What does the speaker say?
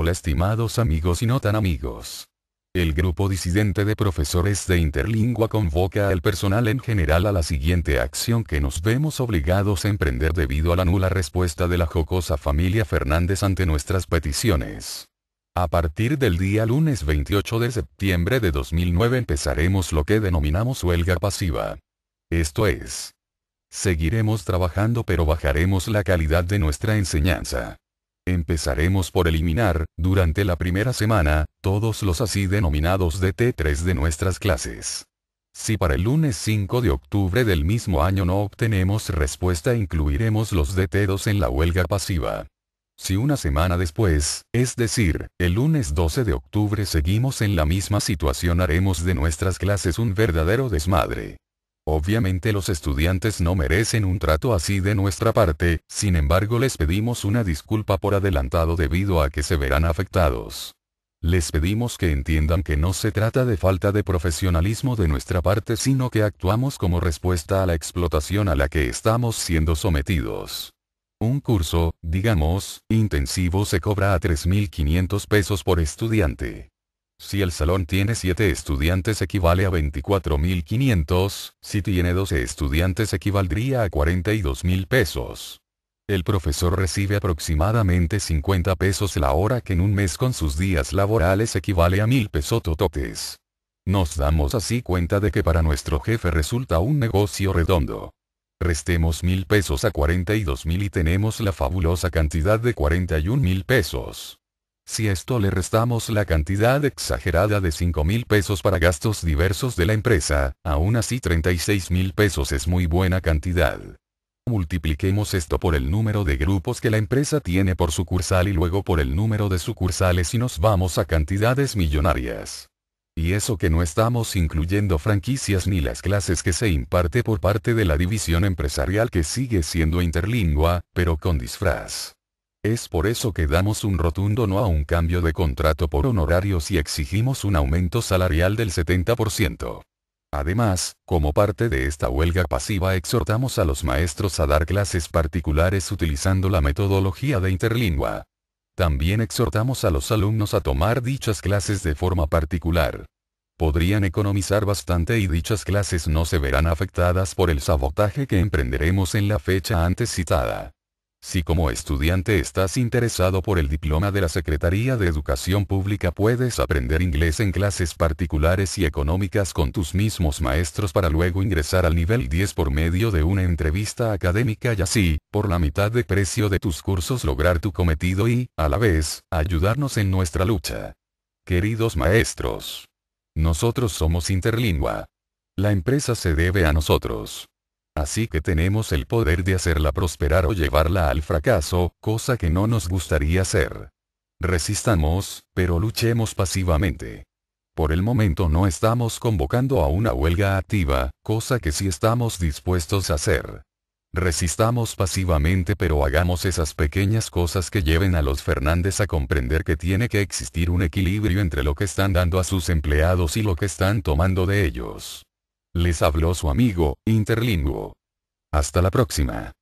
Hola estimados amigos y no tan amigos. El grupo disidente de profesores de Interlingua convoca al personal en general a la siguiente acción que nos vemos obligados a emprender debido a la nula respuesta de la jocosa familia Fernández ante nuestras peticiones. A partir del día lunes 28 de septiembre de 2009 empezaremos lo que denominamos huelga pasiva. Esto es, seguiremos trabajando pero bajaremos la calidad de nuestra enseñanza. Empezaremos por eliminar, durante la primera semana, todos los así denominados DT3 de nuestras clases. Si para el lunes 5 de octubre del mismo año no obtenemos respuesta incluiremos los DT2 en la huelga pasiva. Si una semana después, es decir, el lunes 12 de octubre seguimos en la misma situación haremos de nuestras clases un verdadero desmadre. Obviamente los estudiantes no merecen un trato así de nuestra parte, sin embargo les pedimos una disculpa por adelantado debido a que se verán afectados. Les pedimos que entiendan que no se trata de falta de profesionalismo de nuestra parte sino que actuamos como respuesta a la explotación a la que estamos siendo sometidos. Un curso, digamos, intensivo se cobra a 3.500 pesos por estudiante. Si el salón tiene 7 estudiantes equivale a 24.500, si tiene 12 estudiantes equivaldría a 42.000 pesos. El profesor recibe aproximadamente 50 pesos la hora que en un mes con sus días laborales equivale a 1.000 tototes. Nos damos así cuenta de que para nuestro jefe resulta un negocio redondo. Restemos 1.000 pesos a 42.000 y tenemos la fabulosa cantidad de 41.000 pesos. Si esto le restamos la cantidad exagerada de 5 mil pesos para gastos diversos de la empresa, aún así 36 mil pesos es muy buena cantidad. Multipliquemos esto por el número de grupos que la empresa tiene por sucursal y luego por el número de sucursales y nos vamos a cantidades millonarias. Y eso que no estamos incluyendo franquicias ni las clases que se imparte por parte de la división empresarial que sigue siendo interlingua, pero con disfraz. Es por eso que damos un rotundo no a un cambio de contrato por honorarios y exigimos un aumento salarial del 70%. Además, como parte de esta huelga pasiva exhortamos a los maestros a dar clases particulares utilizando la metodología de Interlingua. También exhortamos a los alumnos a tomar dichas clases de forma particular. Podrían economizar bastante y dichas clases no se verán afectadas por el sabotaje que emprenderemos en la fecha antes citada. Si como estudiante estás interesado por el diploma de la Secretaría de Educación Pública puedes aprender inglés en clases particulares y económicas con tus mismos maestros para luego ingresar al nivel 10 por medio de una entrevista académica y así, por la mitad de precio de tus cursos lograr tu cometido y, a la vez, ayudarnos en nuestra lucha. Queridos maestros, nosotros somos Interlingua. La empresa se debe a nosotros. Así que tenemos el poder de hacerla prosperar o llevarla al fracaso, cosa que no nos gustaría hacer. Resistamos, pero luchemos pasivamente. Por el momento no estamos convocando a una huelga activa, cosa que sí estamos dispuestos a hacer. Resistamos pasivamente pero hagamos esas pequeñas cosas que lleven a los Fernández a comprender que tiene que existir un equilibrio entre lo que están dando a sus empleados y lo que están tomando de ellos. Les habló su amigo, Interlinguo. Hasta la próxima.